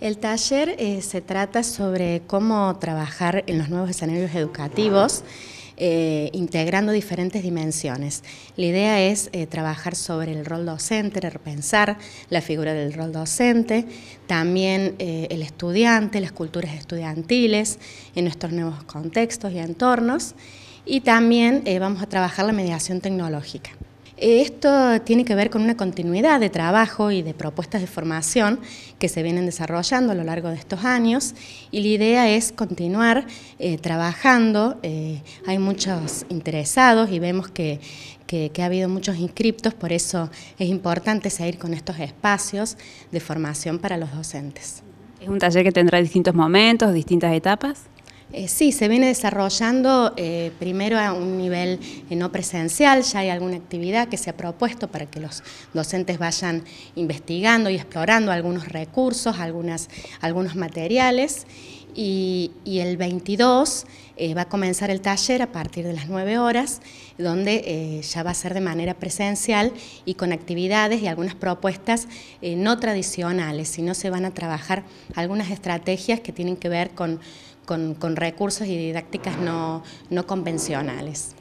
El taller eh, se trata sobre cómo trabajar en los nuevos escenarios educativos, eh, integrando diferentes dimensiones. La idea es eh, trabajar sobre el rol docente, repensar la figura del rol docente, también el estudiante, las culturas estudiantiles en nuestros nuevos contextos y entornos, y también vamos a trabajar la mediación tecnológica. Esto tiene que ver con una continuidad de trabajo y de propuestas de formación que se vienen desarrollando a lo largo de estos años y la idea es continuar eh, trabajando. Eh, hay muchos interesados y vemos que, ha habido muchos inscriptos, por eso es importante seguir con estos espacios de formación para los docentes. ¿Es un taller que tendrá distintos momentos, distintas etapas? Eh, sí, se viene desarrollando eh, primero a un nivel eh, no presencial, ya hay alguna actividad que se ha propuesto para que los docentes vayan investigando y explorando algunos recursos, algunas, algunos materiales y, el 22 eh, va a comenzar el taller a partir de las 9 horas, donde eh, ya va a ser de manera presencial y con actividades y algunas propuestas eh, no tradicionales, sino se van a trabajar algunas estrategias que tienen que ver con, recursos y didácticas no convencionales.